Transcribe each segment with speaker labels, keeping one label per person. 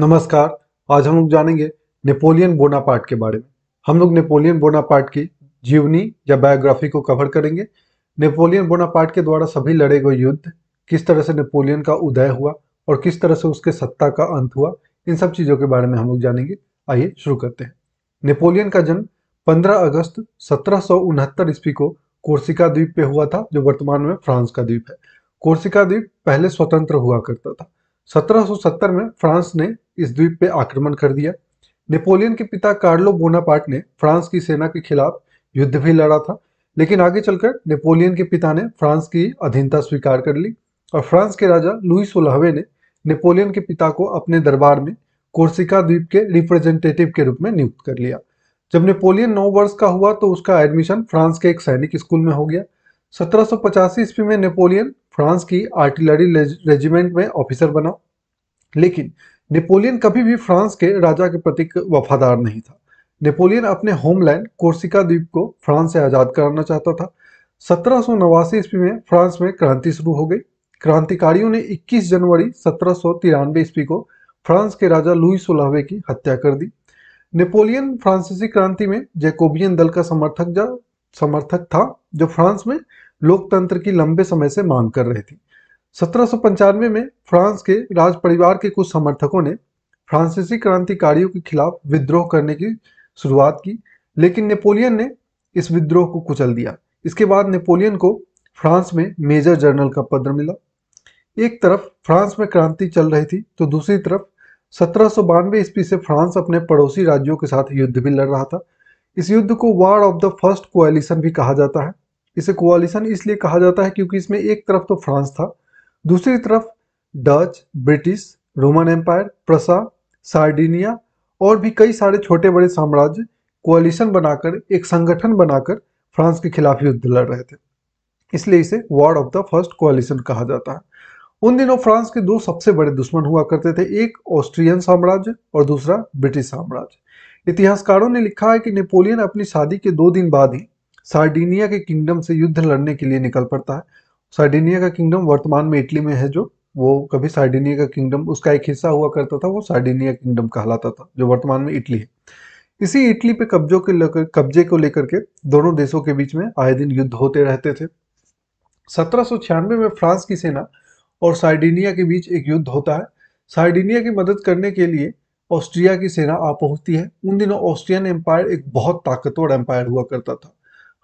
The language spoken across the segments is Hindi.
Speaker 1: नमस्कार आज हम लोग जानेंगे नेपोलियन बोनापार्ट के बारे में हम लोग नेपोलियन बोनापार्ट की जीवनी या बायोग्राफी को कवर करेंगे नेपोलियन बोनापार्ट के द्वारा सभी लड़े गए युद्ध किस तरह से नेपोलियन का उदय हुआ और किस तरह से उसके सत्ता का अंत हुआ इन सब चीज़ों के बारे में हम लोग जानेंगे आइए शुरू करते हैं नेपोलियन का जन्म 15 अगस्त सत्रह ईस्वी को कोर्सिका द्वीप पे हुआ था जो वर्तमान में फ्रांस का द्वीप है कोर्सिका द्वीप पहले स्वतंत्र हुआ करता था 1770 में फ्रांस ने इस द्वीप पे आक्रमण कर दिया नेपोलियन के पिता कार्लो बोनापार्ट ने फ्रांस की सेना के खिलाफ युद्ध भी लड़ा था लेकिन आगे चलकर नेपोलियन के पिता ने फ्रांस की अधीनता स्वीकार कर ली और फ्रांस के राजा लुई सोलहवे ने नेपोलियन के पिता को अपने दरबार में कोर्सिका द्वीप के रिप्रेजेंटेटिव के रूप में नियुक्त कर लिया जब नेपोलियन नौ वर्ष का हुआ तो उसका एडमिशन फ्रांस के एक सैनिक स्कूल में हो गया सत्रह ईस्वी में नेपोलियन फ्रांस की आर्टिलरी रेजिमेंट में ऑफिसर बना लेकिन नेपोलियन कभी भी फ्रांस के राजा के प्रति वफादार नहीं था नेपोलियन अपने होमलैंड कोर्सिका द्वीप को फ्रांस से आज़ाद कराना चाहता था सत्रह ईस्वी में फ्रांस में क्रांति शुरू हो गई क्रांतिकारियों ने 21 जनवरी सत्रह ईस्वी को फ्रांस के राजा लुई सोलहवे की हत्या कर दी नेपोलियन फ्रांसीसी क्रांति में जैकोबियन दल का समर्थक जा समर्थक था जो फ्रांस में लोकतंत्र की लंबे समय से मांग कर रही थी सत्रह में फ्रांस के राज परिवार के कुछ समर्थकों ने फ्रांसीसी क्रांतिकारियों के खिलाफ विद्रोह करने की शुरुआत की लेकिन नेपोलियन ने इस विद्रोह को कुचल दिया इसके बाद नेपोलियन को फ्रांस में मेजर जनरल का पद मिला एक तरफ फ्रांस में क्रांति चल रही थी तो दूसरी तरफ सत्रह ईस्वी से फ्रांस अपने पड़ोसी राज्यों के साथ युद्ध भी लड़ रहा था इस युद्ध को war of the first coalition भी कहा जाता है इसे क्वालिशन इसलिए कहा जाता है क्योंकि इसमें एक तरफ तो फ्रांस था दूसरी तरफ Dutch British Roman empire Prussia Sardinia और भी कई सारे छोटे बड़े साम्राज्य कोलिशन बनाकर एक संगठन बनाकर फ्रांस के खिलाफ युद्ध लड़ रहे थे इसलिए इसे war of the first coalition कहा जाता है उन दिनों फ्रांस के दो सबसे बड़े दुश्मन हुआ करते थे एक ऑस्ट्रियन साम्राज्य और दूसरा ब्रिटिश साम्राज्य इतिहासकारों ने लिखा है कि नेपोलियन अपनी शादी के दो दिन बाद ही सार्डिनिया के किंगडम से युद्ध लड़ने के लिए निकल पड़ता है सार्डिनिया का किंगडम वर्तमान में इटली में है जो वो कभी सार्डिनिया का किंगडम उसका एक हिस्सा हुआ करता था वो सार्डिनिया किंगडम कहलाता था जो वर्तमान में इटली है इसी इटली पे कब्जों के लेकर कब्जे को लेकर के दोनों देशों के बीच में आए दिन युद्ध होते रहते थे सत्रह में फ्रांस की सेना और सार्डिनिया के बीच एक युद्ध होता है सार्डिनिया की मदद करने के लिए ऑस्ट्रिया की सेना आ पहुंचती है उन दिनों ऑस्ट्रियन एम्पायर एक बहुत ताकतवर एम्पायर हुआ करता था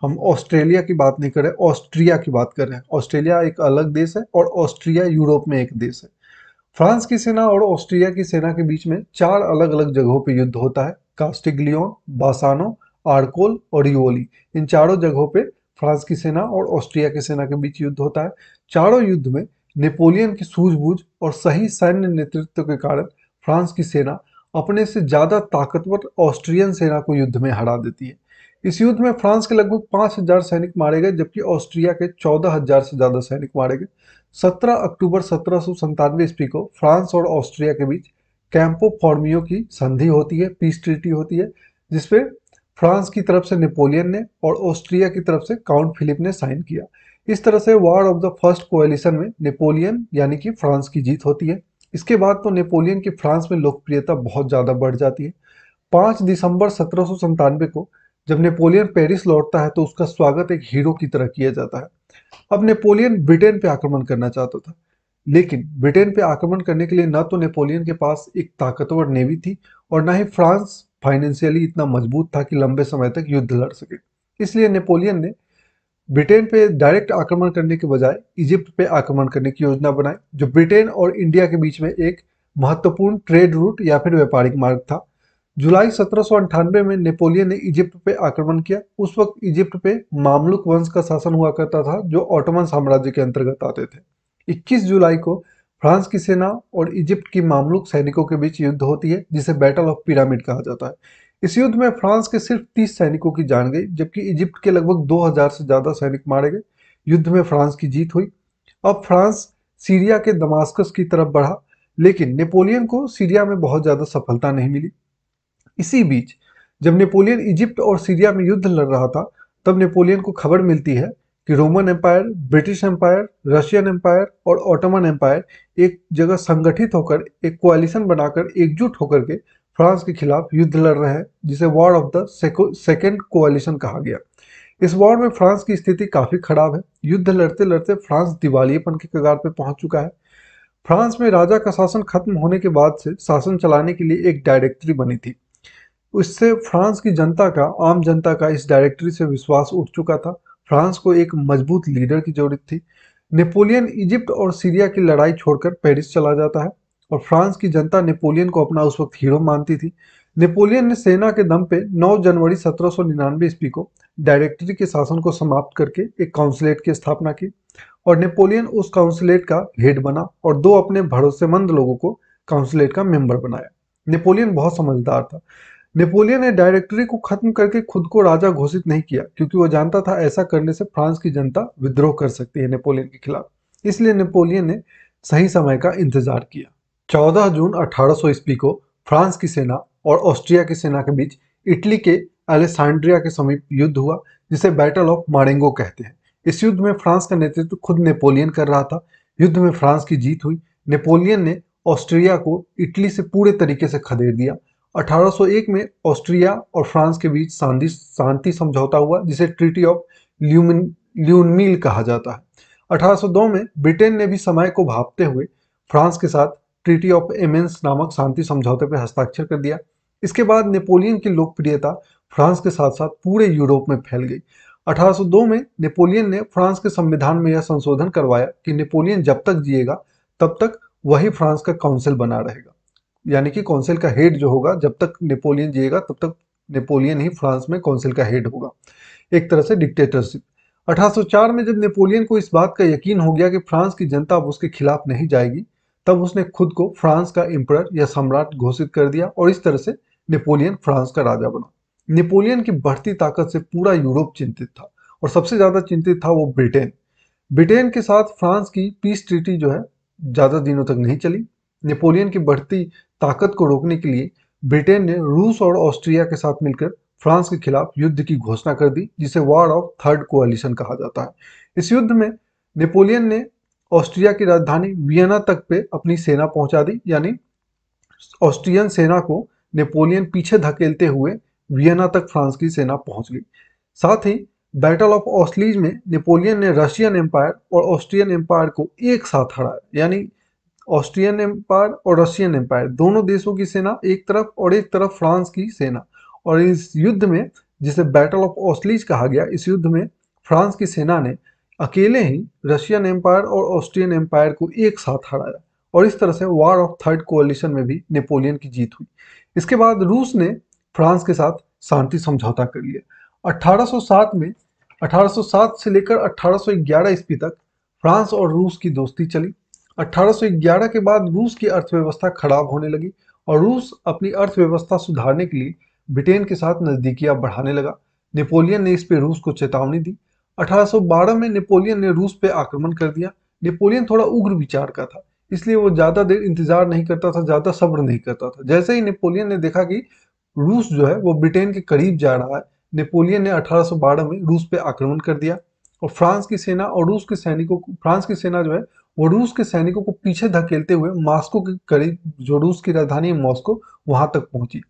Speaker 1: हम ऑस्ट्रेलिया की बात नहीं कर रहे ऑस्ट्रिया की बात कर रहे हैं ऑस्ट्रेलिया एक अलग देश है और ऑस्ट्रिया यूरोप में एक देश है फ्रांस की सेना और ऑस्ट्रिया की सेना के बीच में चार अलग अलग जगहों पर युद्ध होता है कास्टिग्लियोन बासानो आरकोल और यूओली इन चारों जगहों पर फ्रांस की सेना और ऑस्ट्रिया की सेना के बीच युद्ध होता है चारों युद्ध में नेपोलियन की सूझबूझ और सही सैन्य नेतृत्व के कारण फ्रांस की सेना अपने से ज़्यादा ताकतवर ऑस्ट्रियन सेना को युद्ध में हरा देती है इस युद्ध में फ्रांस के लगभग पांच हजार सैनिक मारे गए जबकि ऑस्ट्रिया के चौदह हजार से ज्यादा सैनिक मारे गए 17 अक्टूबर सत्रह ईस्वी को फ्रांस और ऑस्ट्रिया के बीच कैंपो फॉर्मियो की संधि होती है पीस ट्रीटी होती है जिसपे फ्रांस की तरफ से नेपोलियन ने और ऑस्ट्रिया की तरफ से काउंट फिलिप ने साइन किया इस तरह से war of the first coalition में नेपोलियन यानी कि फ्रांस की जीत होती है इसके बाद तो नेपोलियन की फ्रांस में लोकप्रियता बहुत ज़्यादा बढ़ जाती है पांच दिसंबर सत्रह को जब नेपोलियन पेरिस लौटता है तो उसका स्वागत एक हीरो की तरह किया जाता है अब नेपोलियन ब्रिटेन पे आक्रमण करना चाहता था लेकिन ब्रिटेन पे आक्रमण करने के लिए ना तो नेपोलियन के पास एक ताकतवर नेवी थी और ना ही फ्रांस फाइनेंशियली इतना मजबूत था कि लंबे समय तक युद्ध लड़ सके इसलिए नेपोलियन ने ब्रिटेन पे डायरेक्ट आक्रमण करने के बजाय इजिप्ट पे आक्रमण करने की योजना बनाई जो ब्रिटेन और इंडिया के बीच में एक महत्वपूर्ण ट्रेड रूट या फिर व्यापारिक मार्ग था जुलाई सत्रह में नेपोलियन ने इजिप्ट पे आक्रमण किया उस वक्त इजिप्ट पे मामलुक वंश का शासन हुआ करता था जो ऑटोमन साम्राज्य के अंतर्गत आते थे 21 जुलाई को फ्रांस की सेना और इजिप्ट की मामलुक सैनिकों के बीच युद्ध होती है जिसे बैटल ऑफ पिरामिड कहा जाता है इस युद्ध में फ्रांस के सिर्फ 30 सैनिकों की जान गई जबकि इजिप्ट के लगभग 2000 से ज़्यादा सैनिक मारे गए युद्ध में फ्रांस की जीत हुई अब फ्रांस सीरिया के दमास्कस की तरफ बढ़ा लेकिन नेपोलियन को सीरिया में बहुत ज़्यादा सफलता नहीं मिली इसी बीच जब नेपोलियन इजिप्ट और सीरिया में युद्ध लड़ रहा था तब नेपोलियन को खबर मिलती है कि Roman empire British empire Russian empire और ऑटोमन एम्पायर एक जगह संगठित होकर एक क्वालिशन बनाकर एकजुट होकर के फ्रांस के खिलाफ युद्ध लड़ रहे हैं जिसे war of the second coalition कहा गया इस वॉर में फ्रांस की स्थिति काफ़ी खराब है युद्ध लड़ते लड़ते फ्रांस दिवालियेपन के कगार पर पहुंच चुका है फ्रांस में राजा का शासन खत्म होने के बाद से शासन चलाने के लिए एक डायरेक्टरी बनी थी उससे फ्रांस की जनता का आम जनता का इस डायरेक्टरी से विश्वास उठ चुका था फ्रांस को एक मजबूत लीडर की जरूरत थी नेपोलियन इजिप्ट और सीरिया की लड़ाई छोड़कर पेरिस चला जाता है और फ्रांस की जनता नेपोलियन को अपना उस वक्त हीरो मानती थी नेपोलियन ने सेना के दम पे 9 जनवरी 1799 ईस्वी को डायरेक्टरी के शासन को समाप्त करके एक काउंसिलेट की स्थापना की और नेपोलियन उस काउंसिलेट का हेड बना और दो अपने भरोसेमंद लोगों को काउंसिलेट का मेंबर बनाया नेपोलियन बहुत समझदार था नेपोलियन ने डायरेक्टरी को खत्म करके खुद को राजा घोषित नहीं किया क्योंकि वो जानता था ऐसा करने से फ्रांस की जनता विद्रोह कर सकती है नेपोलियन के खिलाफ इसलिए नेपोलियन ने सही समय का इंतजार किया 14 जून अठारह ईस्वी को फ्रांस की सेना और ऑस्ट्रिया की सेना के बीच इटली के अलेक्सांड्रिया के समीप युद्ध हुआ जिसे बैटल ऑफ मारेंगो कहते हैं इस युद्ध में फ्रांस का नेतृत्व खुद नेपोलियन कर रहा था युद्ध में फ्रांस की जीत हुई नेपोलियन ने ऑस्ट्रिया को इटली से पूरे तरीके से खदेड़ दिया 1801 में ऑस्ट्रिया और फ्रांस के बीच शांति शांति समझौता हुआ जिसे ट्रीटी ऑफ ल्यूनमील कहा जाता है 1802 में ब्रिटेन ने भी समय को भापते हुए फ्रांस के साथ ट्रीटी ऑफ एमेंस नामक शांति समझौते पर हस्ताक्षर कर दिया इसके बाद नेपोलियन की लोकप्रियता फ्रांस के साथ साथ पूरे यूरोप में फैल गई 1802 में नेपोलियन ने फ्रांस के संविधान में यह संशोधन करवाया कि नेपोलियन जब तक जिएगा तब तक वही फ्रांस का काउंसिल बना रहेगा यानी कि कौंसिल का हेड जो होगा जब तक नेपोलियन जिएगा तब तक नेपोलियन ही फ्रांस में कौंसिल का हेड होगा एक तरह से डिक्टेटरशिप 1804 में जब नेपोलियन को इस बात का यकीन हो गया कि फ्रांस की जनता अब उसके खिलाफ नहीं जाएगी तब उसने खुद को फ्रांस का एम्पर या सम्राट घोषित कर दिया और इस तरह से नेपोलियन फ्रांस का राजा बना नेपोलियन की बढ़ती ताकत से पूरा यूरोप चिंतित था और सबसे ज़्यादा चिंतित था वो ब्रिटेन ब्रिटेन के साथ फ्रांस की पीस ट्रीटी जो है ज़्यादा दिनों तक नहीं चली नेपोलियन की बढ़ती ताकत को रोकने के लिए ब्रिटेन ने रूस और ऑस्ट्रिया के साथ मिलकर फ्रांस के खिलाफ युद्ध की घोषणा कर दी जिसे वॉर ऑफ थर्ड कोalition कहा जाता है इस युद्ध में नेपोलियन ने ऑस्ट्रिया की राजधानी वियना तक पे अपनी सेना पहुंचा दी यानी ऑस्ट्रियन सेना को नेपोलियन पीछे धकेलते हुए वियना तक फ्रांस की सेना पहुंच गई साथ ही बैटल ऑफ ऑस्लीज में नेपोलियन ने रशियन एम्पायर और ऑस्ट्रियन एम्पायर को एक साथ हराया यानी ऑस्ट्रियन एम्पायर और रशियन एम्पायर दोनों देशों की सेना एक तरफ और एक तरफ फ्रांस की सेना और इस युद्ध में जिसे बैटल ऑफ ऑस्लीज कहा गया इस युद्ध में फ्रांस की सेना ने अकेले ही रशियन एम्पायर और ऑस्ट्रियन एम्पायर को एक साथ हराया और इस तरह से वार ऑफ थर्ड कोलिशन में भी नेपोलियन की जीत हुई इसके बाद रूस ने फ्रांस के साथ शांति समझौता कर लिया 1807 में 1807 से लेकर 1811 ईस्वी तक फ्रांस और रूस की दोस्ती चली 1811 के बाद रूस की अर्थव्यवस्था खराब होने लगी और रूस अपनी अर्थव्यवस्था सुधारने के लिए ब्रिटेन के साथ नज़दीकियां बढ़ाने लगा नेपोलियन ने इस पर रूस को चेतावनी दी 1812 में नेपोलियन ने रूस पर आक्रमण कर दिया नेपोलियन थोड़ा उग्र विचार का था इसलिए वो ज़्यादा देर इंतजार नहीं करता था ज़्यादा सब्र नहीं करता था जैसे ही नेपोलियन ने देखा कि रूस जो है वो ब्रिटेन के करीब जा रहा है नेपोलियन ने 1812 में रूस पे आक्रमण कर दिया और फ्रांस की सेना और रूस के सैनिकों को फ्रांस की सेना जो है वो रूस के सैनिकों को पीछे धकेलते हुए मॉस्को के करीब जो रूस की राजधानी मॉस्को वहां तक पहुंची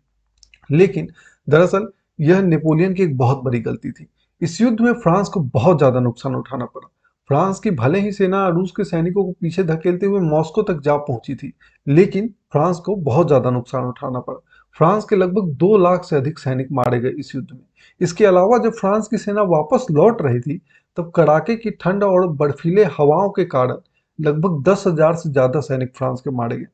Speaker 1: लेकिन दरअसल यह नेपोलियन की एक बहुत बड़ी गलती थी इस युद्ध में फ्रांस को बहुत ज़्यादा नुकसान उठाना पड़ा फ्रांस की भले ही सेना रूस के सैनिकों को पीछे धकेलते हुए मॉस्को तक जा पहुंची थी लेकिन फ्रांस को बहुत ज़्यादा नुकसान उठाना पड़ा फ्रांस के लगभग दो लाख से अधिक सैनिक मारे गए इस युद्ध में इसके अलावा जब फ्रांस की सेना वापस लौट रही थी तब कड़ाके की ठंड और बर्फीले हवाओं के कारण लगभग दस हजार से ज्यादा सैनिक फ्रांस के मारे गए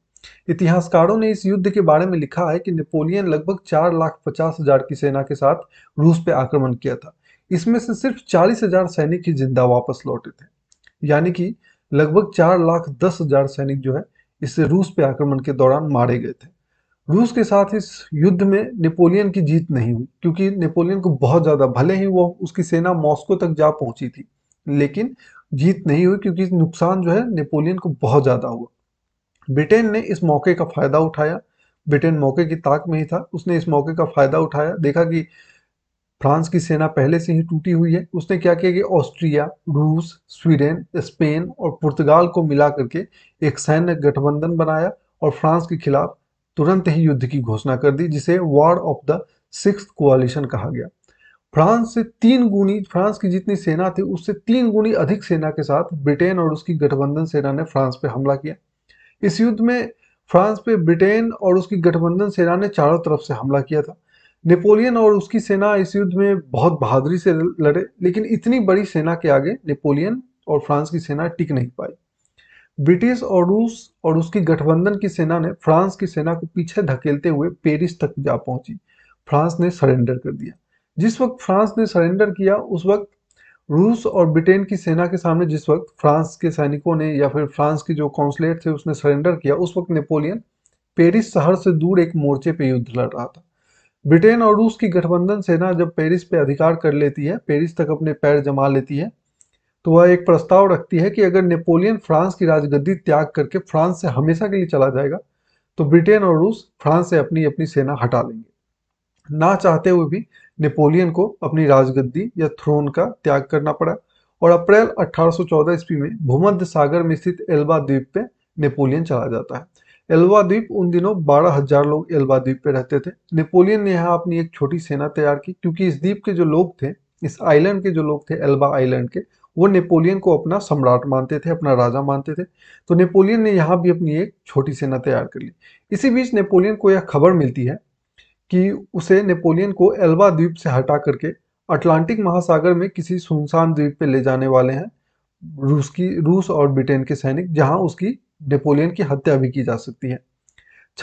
Speaker 1: इतिहासकारों ने इस युद्ध के बारे में लिखा है कि नेपोलियन लगभग चार लाख पचास हजार की सेना के साथ रूस पे आक्रमण किया था इसमें से सिर्फ चालीस हजार सैनिक ही जिंदा वापस लौटे थे यानी कि लगभग चार लाख दस हजार सैनिक जो है इससे रूस पे आक्रमण के दौरान मारे गए थे रूस के साथ इस युद्ध में नेपोलियन की जीत नहीं हुई क्योंकि नेपोलियन को बहुत ज़्यादा भले ही वो उसकी सेना मॉस्को तक जा पहुंची थी लेकिन जीत नहीं हुई क्योंकि नुकसान जो है नेपोलियन को बहुत ज़्यादा हुआ ब्रिटेन ने इस मौके का फ़ायदा उठाया ब्रिटेन मौके की ताक में ही था उसने इस मौके का फ़ायदा उठाया देखा कि फ्रांस की सेना पहले से ही टूटी हुई है उसने क्या किया कि ऑस्ट्रिया रूस स्वीडन स्पेन और पुर्तगाल को मिला करके एक सैन्य गठबंधन बनाया और फ्रांस के खिलाफ तुरंत ही युद्ध की घोषणा कर दी जिसे war of the six coalition कहा गया फ्रांस से तीन गुनी फ्रांस की जितनी सेना थी उससे तीन गुनी अधिक सेना के साथ ब्रिटेन और उसकी गठबंधन सेना ने फ्रांस पर हमला किया इस युद्ध में फ्रांस पे ब्रिटेन और उसकी गठबंधन सेना ने चारों तरफ से हमला किया था नेपोलियन और उसकी सेना इस युद्ध में बहुत बहादुरी से लड़े लेकिन इतनी बड़ी सेना के आगे नेपोलियन और फ्रांस की सेना टिक नहीं पाई ब्रिटिश और रूस और उसकी गठबंधन की सेना ने फ्रांस की सेना को पीछे धकेलते हुए पेरिस तक जा पहुंची फ्रांस ने सरेंडर कर दिया जिस वक्त फ्रांस ने सरेंडर किया उस वक्त रूस और ब्रिटेन की सेना के सामने जिस वक्त फ्रांस के सैनिकों ने या फिर फ्रांस के जो कौंसलेट थे उसने सरेंडर किया उस वक्त नेपोलियन पेरिस शहर से दूर एक मोर्चे पे युद्ध लड़ रहा था ब्रिटेन और रूस की गठबंधन सेना जब पेरिस पे अधिकार कर लेती है पेरिस तक अपने पैर जमा लेती है तो वह एक प्रस्ताव रखती है कि अगर नेपोलियन फ्रांस की राजगद्दी त्याग करके फ्रांस से हमेशा के लिए चला जाएगा तो ब्रिटेन और रूस फ्रांस से अपनी अपनी सेना हटा लेंगे ना चाहते हुए भी नेपोलियन को अपनी राजगद्दी या थ्रोन का त्याग करना पड़ा और अप्रैल 1814 ईस्वी में भूमध्य सागर में स्थित एल्बा द्वीप पे नेपोलियन चला जाता है एल्बा द्वीप उन दिनों बारह हजार लोग एल्बा द्वीप पे रहते थे नेपोलियन ने यहाँ अपनी एक छोटी सेना तैयार की क्योंकि इस द्वीप के जो लोग थे इस आइलैंड के जो लोग थे एल्बा आइलैंड के वो नेपोलियन को अपना सम्राट मानते थे अपना राजा मानते थे तो नेपोलियन ने यहाँ भी अपनी एक छोटी सेना तैयार कर ली इसी बीच नेपोलियन को यह खबर मिलती है कि उसे नेपोलियन को एल्बा द्वीप से हटा करके अटलांटिक महासागर में किसी सुनसान द्वीप पे ले जाने वाले हैं रूस की रूस और ब्रिटेन के सैनिक जहां उसकी नेपोलियन की हत्या भी की जा सकती है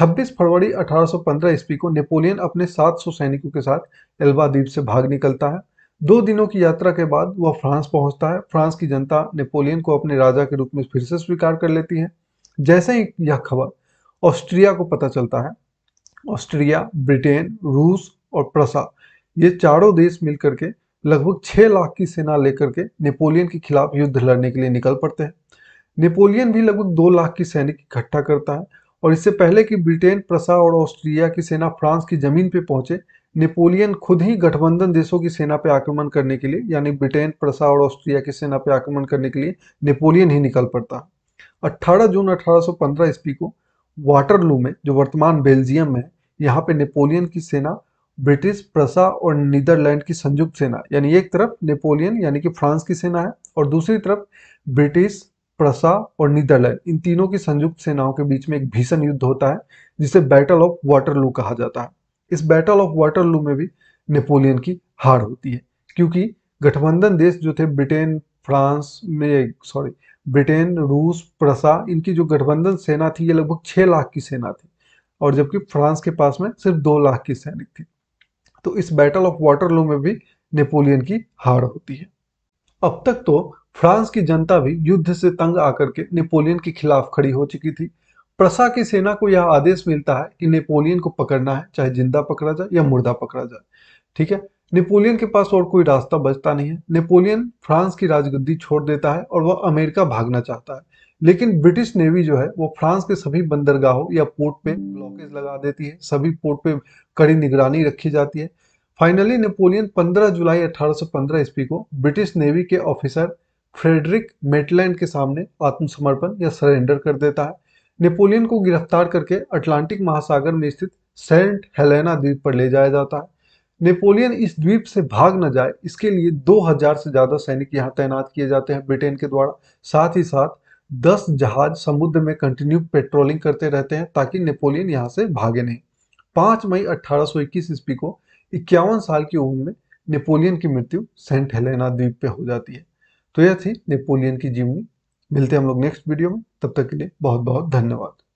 Speaker 1: 26 फरवरी 1815 ईस्वी को नेपोलियन अपने 700 सैनिकों के साथ एल्बा द्वीप से भाग निकलता है दो दिनों की यात्रा के बाद वह फ्रांस पहुंचता है फ्रांस की जनता नेपोलियन को अपने राजा के रूप में फिर से स्वीकार कर लेती है जैसे ही यह खबर ऑस्ट्रिया को पता चलता है ऑस्ट्रिया ब्रिटेन रूस और प्रसा ये चारों देश मिलकर के लगभग छः लाख की सेना लेकर के नेपोलियन के खिलाफ युद्ध लड़ने के लिए निकल पड़ते हैं नेपोलियन भी लगभग दो लाख की सैनिक इकट्ठा करता है और इससे पहले कि ब्रिटेन प्रसा और ऑस्ट्रिया की सेना फ्रांस की जमीन पर पहुंचे नेपोलियन खुद ही गठबंधन देशों की सेना पर आक्रमण करने के लिए यानी ब्रिटेन प्रसा और ऑस्ट्रिया की सेना पर आक्रमण करने के लिए नेपोलियन ही निकल पड़ता 18 जून 1815 ईस्वी को वाटरलू में जो वर्तमान बेल्जियम में यहाँ पे नेपोलियन की सेना ब्रिटिश प्रसा और नीदरलैंड की संयुक्त सेना यानी एक तरफ नेपोलियन यानी कि फ्रांस की सेना है और दूसरी तरफ ब्रिटिश प्रसा और नीदरलैंड इन तीनों की संयुक्त सेनाओं के बीच में एक भीषण युद्ध होता है जिसे बैटल ऑफ वाटरलू कहा जाता है इस बैटल ऑफ वाटरलू में भी नेपोलियन की हार होती है क्योंकि गठबंधन देश जो थे ब्रिटेन फ्रांस में सॉरी ब्रिटेन रूस प्रसा इनकी जो गठबंधन सेना थी ये लगभग छह लाख की सेना थी और जबकि फ्रांस के पास में सिर्फ दो लाख की सैनिक थी तो इस बैटल ऑफ वाटरलू में भी नेपोलियन की हार होती है अब तक तो फ्रांस की जनता भी युद्ध से तंग आकर के नेपोलियन के खिलाफ खड़ी हो चुकी थी प्रसा की सेना को यह आदेश मिलता है कि नेपोलियन को पकड़ना है चाहे जिंदा पकड़ा जाए या मुर्दा पकड़ा जाए ठीक है नेपोलियन के पास और कोई रास्ता बचता नहीं है नेपोलियन फ्रांस की राजगद्दी छोड़ देता है और वह अमेरिका भागना चाहता है लेकिन ब्रिटिश नेवी जो है वो फ्रांस के सभी बंदरगाहों या पोर्ट पे ब्लॉकेज लगा देती है सभी पोर्ट पे कड़ी निगरानी रखी जाती है फाइनली नेपोलियन 15 जुलाई 1815 ईस्वी को ब्रिटिश नेवी के ऑफिसर फ्रेडरिक मेटलैंड के सामने आत्मसमर्पण या सरेंडर कर देता है नेपोलियन को गिरफ्तार करके अटलांटिक महासागर में स्थित सेंट हेलेना द्वीप पर ले जाया जाता है नेपोलियन इस द्वीप से भाग न जाए इसके लिए 2000 से ज़्यादा सैनिक यहाँ तैनात किए जाते हैं ब्रिटेन के द्वारा साथ ही साथ 10 जहाज समुद्र में कंटिन्यू पेट्रोलिंग करते रहते हैं ताकि नेपोलियन यहाँ से भागे नहीं 5 मई 1821 ईस्वी को इक्यावन साल की उम्र में नेपोलियन की मृत्यु सेंट हेलेना द्वीप पे हो जाती है तो यह थी नेपोलियन की जीवनी मिलते हैं हम लोग नेक्स्ट वीडियो में तब तक के लिए बहुत बहुत धन्यवाद